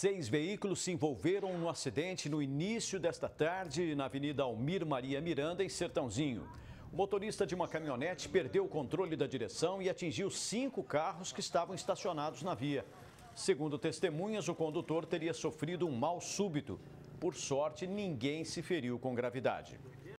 Seis veículos se envolveram no acidente no início desta tarde na Avenida Almir Maria Miranda, em Sertãozinho. O motorista de uma caminhonete perdeu o controle da direção e atingiu cinco carros que estavam estacionados na via. Segundo testemunhas, o condutor teria sofrido um mal súbito. Por sorte, ninguém se feriu com gravidade.